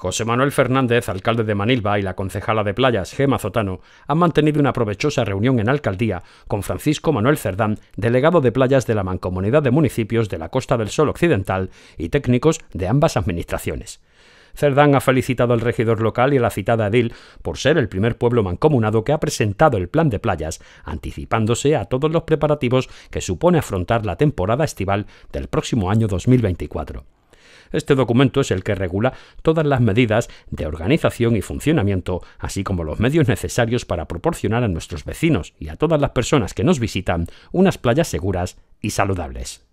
José Manuel Fernández, alcalde de Manilva, y la concejala de playas, Gema Zotano, han mantenido una provechosa reunión en alcaldía con Francisco Manuel Cerdán, delegado de playas de la Mancomunidad de Municipios de la Costa del Sol Occidental y técnicos de ambas administraciones. Cerdán ha felicitado al regidor local y a la citada Edil por ser el primer pueblo mancomunado que ha presentado el plan de playas, anticipándose a todos los preparativos que supone afrontar la temporada estival del próximo año 2024. Este documento es el que regula todas las medidas de organización y funcionamiento, así como los medios necesarios para proporcionar a nuestros vecinos y a todas las personas que nos visitan unas playas seguras y saludables.